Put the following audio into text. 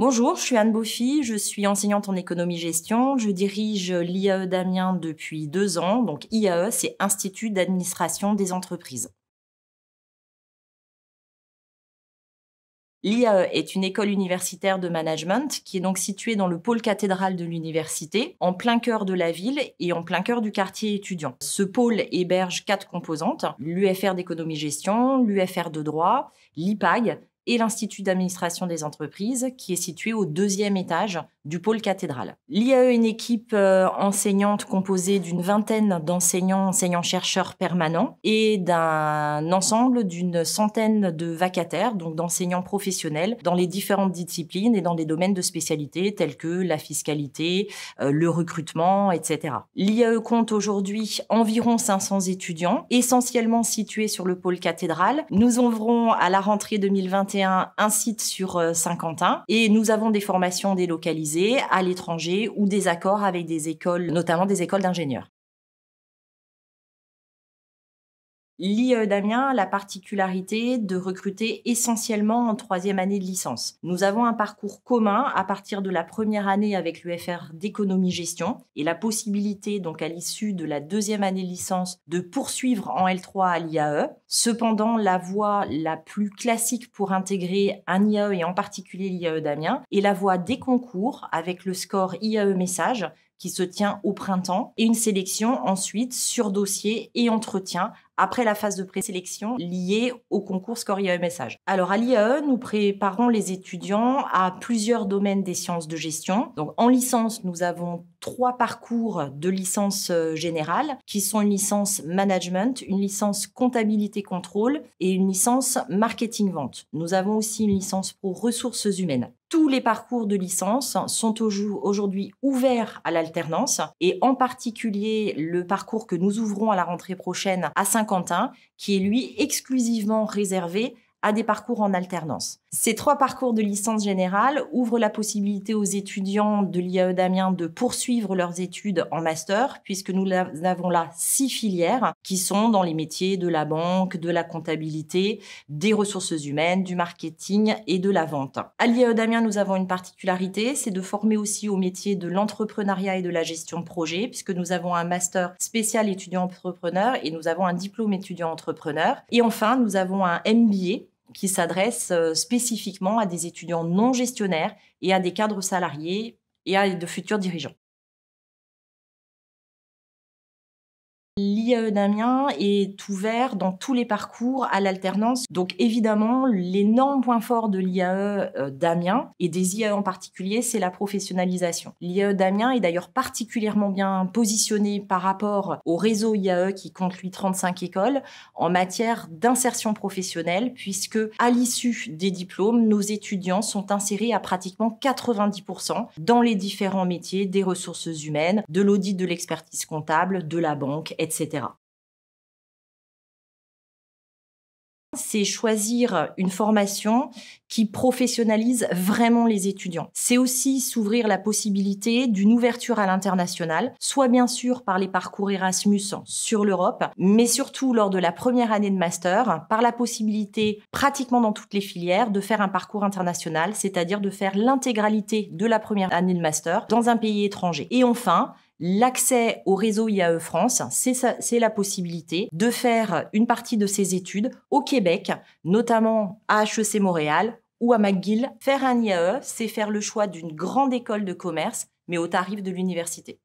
Bonjour, je suis Anne Beaufy, je suis enseignante en économie-gestion. Je dirige l'IAE d'Amiens depuis deux ans. Donc IAE, c'est Institut d'administration des entreprises. L'IAE est une école universitaire de management qui est donc située dans le pôle cathédral de l'université, en plein cœur de la ville et en plein cœur du quartier étudiant. Ce pôle héberge quatre composantes, l'UFR d'économie-gestion, l'UFR de droit, l'IPAG, et l'Institut d'administration des entreprises, qui est situé au deuxième étage du pôle cathédrale. L'IAE est une équipe euh, enseignante composée d'une vingtaine d'enseignants, enseignants-chercheurs permanents et d'un ensemble d'une centaine de vacataires, donc d'enseignants professionnels dans les différentes disciplines et dans des domaines de spécialité tels que la fiscalité, euh, le recrutement, etc. L'IAE compte aujourd'hui environ 500 étudiants, essentiellement situés sur le pôle cathédrale. Nous ouvrons à la rentrée 2021 un site sur euh, Saint-Quentin et nous avons des formations délocalisées à l'étranger ou des accords avec des écoles, notamment des écoles d'ingénieurs. L'IAE euh, Damien a la particularité de recruter essentiellement en troisième année de licence. Nous avons un parcours commun à partir de la première année avec l'UFR d'économie-gestion et la possibilité, donc à l'issue de la deuxième année de licence, de poursuivre en L3 à l'IAE. Cependant, la voie la plus classique pour intégrer un IAE et en particulier l'IAE Damien est la voie des concours avec le score IAE Message qui se tient au printemps et une sélection ensuite sur dossier et entretien après la phase de présélection liée au concours Score IAE Message. Alors à l'IAE, nous préparons les étudiants à plusieurs domaines des sciences de gestion. Donc en licence, nous avons trois parcours de licence euh, générale qui sont une licence management, une licence comptabilité contrôle et une licence marketing vente. Nous avons aussi une licence pour ressources humaines. Tous les parcours de licence sont aujourd'hui ouverts à l'alternance et en particulier le parcours que nous ouvrons à la rentrée prochaine à quentin qui est lui exclusivement réservé à des parcours en alternance. Ces trois parcours de licence générale ouvrent la possibilité aux étudiants de l'IAE Damien de poursuivre leurs études en master, puisque nous avons là six filières qui sont dans les métiers de la banque, de la comptabilité, des ressources humaines, du marketing et de la vente. À l'IAE Damien, nous avons une particularité, c'est de former aussi au métier de l'entrepreneuriat et de la gestion de projet, puisque nous avons un master spécial étudiant entrepreneur et nous avons un diplôme étudiant entrepreneur. Et enfin, nous avons un MBA qui s'adresse euh, spécifiquement à des étudiants non gestionnaires et à des cadres salariés et à de futurs dirigeants. L'IAE euh, d'Amiens est ouvert dans tous les parcours à l'alternance. Donc évidemment, l'énorme point fort de l'IAE euh, d'Amiens et des IAE en particulier, c'est la professionnalisation. L'IAE d'Amiens est d'ailleurs particulièrement bien positionné par rapport au réseau IAE qui compte lui 35 écoles en matière d'insertion professionnelle puisque à l'issue des diplômes, nos étudiants sont insérés à pratiquement 90% dans les différents métiers des ressources humaines, de l'audit de l'expertise comptable, de la banque, etc c'est choisir une formation qui professionnalise vraiment les étudiants. C'est aussi s'ouvrir la possibilité d'une ouverture à l'international, soit bien sûr par les parcours Erasmus sur l'Europe, mais surtout lors de la première année de master, par la possibilité pratiquement dans toutes les filières de faire un parcours international, c'est-à-dire de faire l'intégralité de la première année de master dans un pays étranger. Et enfin, L'accès au réseau IAE France, c'est la possibilité de faire une partie de ses études au Québec, notamment à HEC Montréal ou à McGill. Faire un IAE, c'est faire le choix d'une grande école de commerce, mais au tarif de l'université.